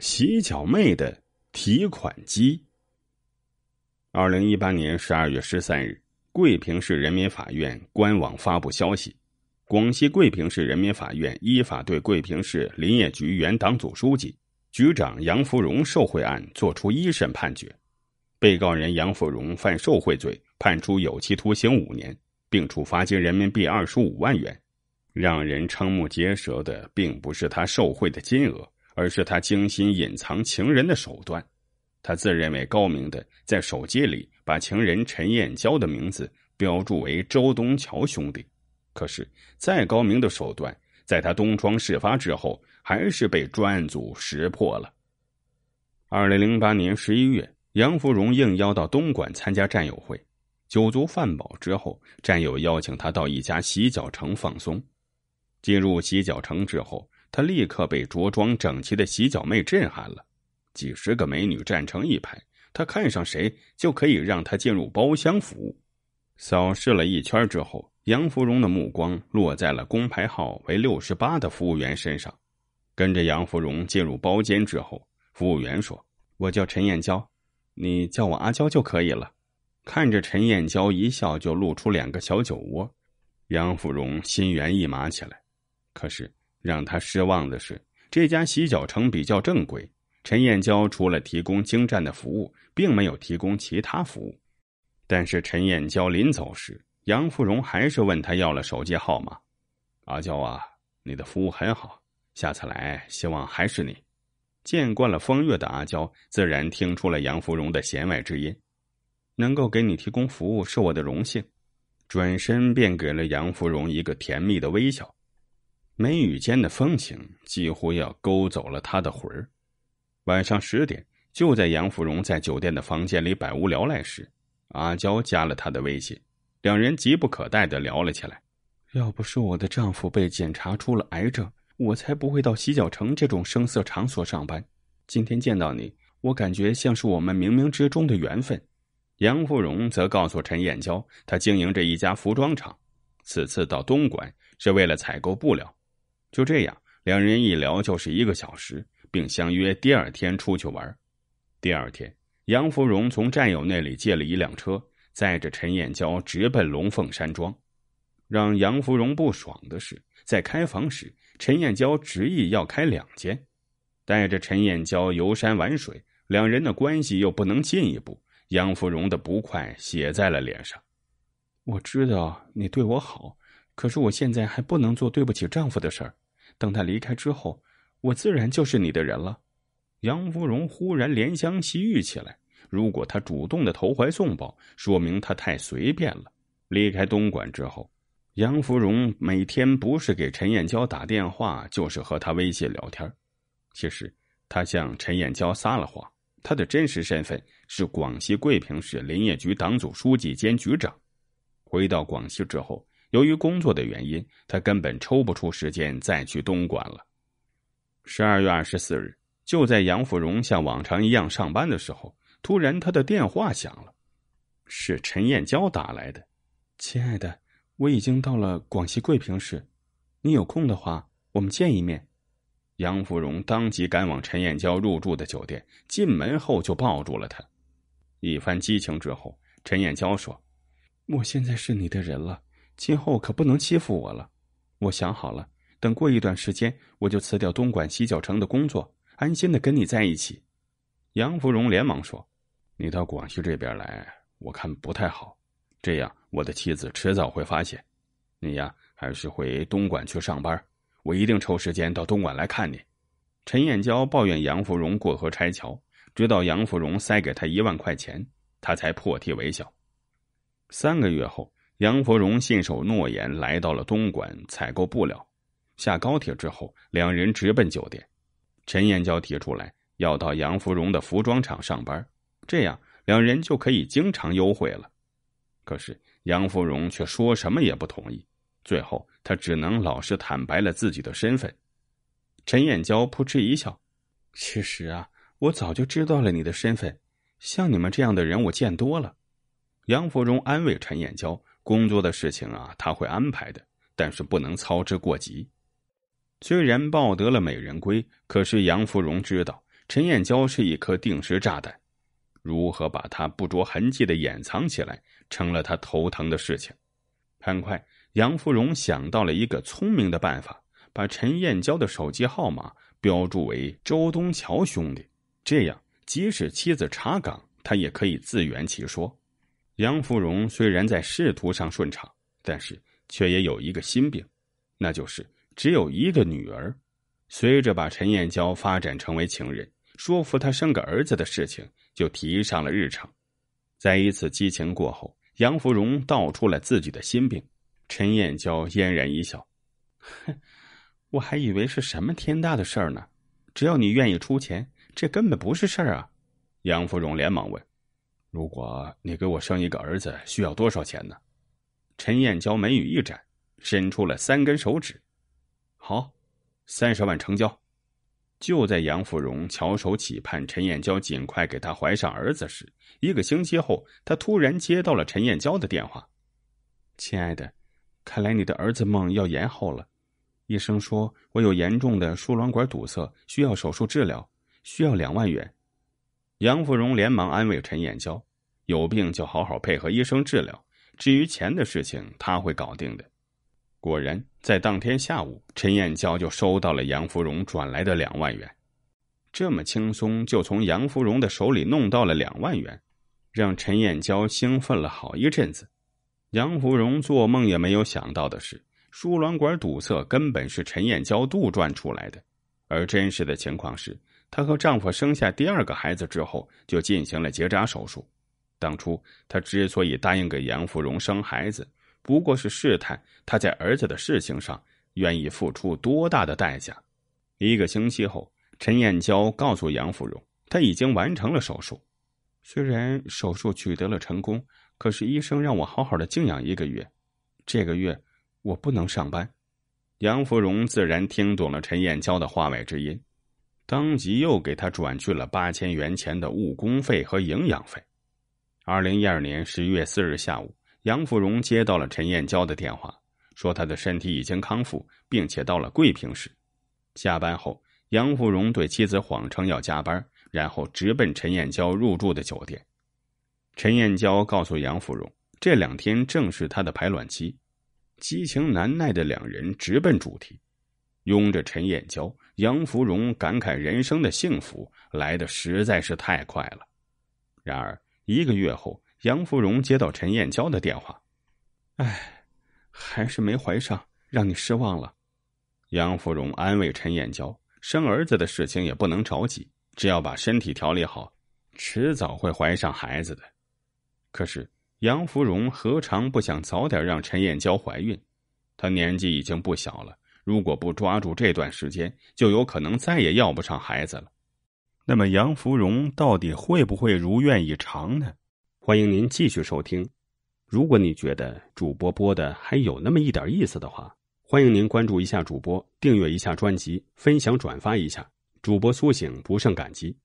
洗脚妹的提款机。二零一八年十二月十三日，桂平市人民法院官网发布消息：广西桂平市人民法院依法对桂平市林业局原党组书记、局长杨福荣受贿案作出一审判决，被告人杨福荣犯受贿罪，判处有期徒刑五年，并处罚金人民币二十五万元。让人瞠目结舌的，并不是他受贿的金额。而是他精心隐藏情人的手段，他自认为高明的，在手机里把情人陈燕娇的名字标注为周东桥兄弟。可是，再高明的手段，在他东窗事发之后，还是被专案组识破了。二零零八年十一月，杨福荣应邀到东莞参加战友会，酒足饭饱之后，战友邀请他到一家洗脚城放松。进入洗脚城之后。他立刻被着装整齐的洗脚妹震撼了，几十个美女站成一排，他看上谁就可以让他进入包厢服务。扫视了一圈之后，杨芙蓉的目光落在了工牌号为六十八的服务员身上。跟着杨芙蓉进入包间之后，服务员说：“我叫陈燕娇，你叫我阿娇就可以了。”看着陈燕娇一笑就露出两个小酒窝，杨芙蓉心猿意马起来。可是。让他失望的是，这家洗脚城比较正规。陈燕娇除了提供精湛的服务，并没有提供其他服务。但是陈燕娇临走时，杨芙蓉还是问她要了手机号码。“阿娇啊，你的服务很好，下次来希望还是你。”见惯了风月的阿娇，自然听出了杨芙蓉的弦外之音：“能够给你提供服务是我的荣幸。”转身便给了杨芙蓉一个甜蜜的微笑。眉宇间的风情几乎要勾走了他的魂儿。晚上十点，就在杨芙蓉在酒店的房间里百无聊赖时，阿娇加了他的微信，两人急不可待地聊了起来。要不是我的丈夫被检查出了癌症，我才不会到洗脚城这种声色场所上班。今天见到你，我感觉像是我们冥冥之中的缘分。杨芙蓉则告诉陈燕娇，她经营着一家服装厂，此次到东莞是为了采购布料。就这样，两人一聊就是一个小时，并相约第二天出去玩。第二天，杨芙蓉从战友那里借了一辆车，载着陈燕娇直奔龙凤山庄。让杨芙蓉不爽的是，在开房时，陈燕娇执意要开两间。带着陈燕娇游山玩水，两人的关系又不能进一步，杨芙蓉的不快写在了脸上。我知道你对我好。可是我现在还不能做对不起丈夫的事儿，等他离开之后，我自然就是你的人了。杨芙蓉忽然怜香惜玉起来。如果她主动的投怀送抱，说明她太随便了。离开东莞之后，杨芙蓉每天不是给陈燕娇打电话，就是和她微信聊天。其实，她向陈燕娇撒了谎，她的真实身份是广西桂平市林业局党组书记兼局长。回到广西之后。由于工作的原因，他根本抽不出时间再去东莞了。十二月二十四日，就在杨芙蓉像往常一样上班的时候，突然他的电话响了，是陈燕娇打来的。“亲爱的，我已经到了广西桂平市，你有空的话，我们见一面。”杨芙蓉当即赶往陈燕娇入住的酒店，进门后就抱住了她。一番激情之后，陈燕娇说：“我现在是你的人了。”今后可不能欺负我了，我想好了，等过一段时间我就辞掉东莞西角城的工作，安心的跟你在一起。杨芙蓉连忙说：“你到广西这边来，我看不太好，这样我的妻子迟早会发现。你呀，还是回东莞去上班，我一定抽时间到东莞来看你。”陈燕娇抱怨杨芙蓉过河拆桥，直到杨芙蓉塞给她一万块钱，她才破涕为笑。三个月后。杨芙荣信守诺言，来到了东莞采购布料。下高铁之后，两人直奔酒店。陈燕娇提出来要到杨福荣的服装厂上班，这样两人就可以经常幽会了。可是杨福荣却说什么也不同意。最后，他只能老实坦白了自己的身份。陈燕娇扑哧一笑：“其实啊，我早就知道了你的身份。像你们这样的人，我见多了。”杨福荣安慰陈燕娇。工作的事情啊，他会安排的，但是不能操之过急。虽然抱得了美人归，可是杨芙蓉知道陈燕娇是一颗定时炸弹，如何把她不着痕迹的掩藏起来，成了他头疼的事情。很快，杨芙蓉想到了一个聪明的办法，把陈燕娇的手机号码标注为周东桥兄弟，这样即使妻子查岗，他也可以自圆其说。杨芙蓉虽然在仕途上顺畅，但是却也有一个心病，那就是只有一个女儿。随着把陈燕娇发展成为情人，说服她生个儿子的事情就提上了日程。在一次激情过后，杨芙蓉道出了自己的心病。陈燕娇嫣然一笑：“哼，我还以为是什么天大的事儿呢，只要你愿意出钱，这根本不是事儿啊。”杨芙蓉连忙问。如果你给我生一个儿子，需要多少钱呢？陈燕娇眉宇一展，伸出了三根手指。好，三十万成交。就在杨富荣翘首企盼陈燕娇尽快给他怀上儿子时，一个星期后，他突然接到了陈燕娇的电话：“亲爱的，看来你的儿子梦要延后了。医生说我有严重的输卵管堵塞，需要手术治疗，需要两万元。”杨芙蓉连忙安慰陈燕娇：“有病就好好配合医生治疗，至于钱的事情，他会搞定的。”果然，在当天下午，陈燕娇就收到了杨芙蓉转来的两万元。这么轻松就从杨芙蓉的手里弄到了两万元，让陈燕娇兴奋了好一阵子。杨芙蓉做梦也没有想到的是，输卵管堵塞根本是陈燕娇杜撰出来的，而真实的情况是。她和丈夫生下第二个孩子之后，就进行了结扎手术。当初她之所以答应给杨芙蓉生孩子，不过是试探他在儿子的事情上愿意付出多大的代价。一个星期后，陈艳娇告诉杨芙蓉，她已经完成了手术。虽然手术取得了成功，可是医生让我好好的静养一个月。这个月我不能上班。杨芙蓉自然听懂了陈艳娇的话外之音。当即又给他转去了八千元钱的误工费和营养费。二零一二年十一月四日下午，杨富荣接到了陈燕娇的电话，说他的身体已经康复，并且到了桂平市。下班后，杨富荣对妻子谎称要加班，然后直奔陈燕娇入住的酒店。陈燕娇告诉杨富荣，这两天正是她的排卵期，激情难耐的两人直奔主题，拥着陈燕娇。杨芙蓉感慨人生的幸福来的实在是太快了。然而一个月后，杨芙蓉接到陈燕娇的电话：“哎，还是没怀上，让你失望了。”杨芙蓉安慰陈燕娇：“生儿子的事情也不能着急，只要把身体调理好，迟早会怀上孩子的。”可是杨芙蓉何尝不想早点让陈燕娇怀孕？她年纪已经不小了。如果不抓住这段时间，就有可能再也要不上孩子了。那么杨芙蓉到底会不会如愿以偿呢？欢迎您继续收听。如果你觉得主播播的还有那么一点意思的话，欢迎您关注一下主播，订阅一下专辑，分享转发一下，主播苏醒不胜感激。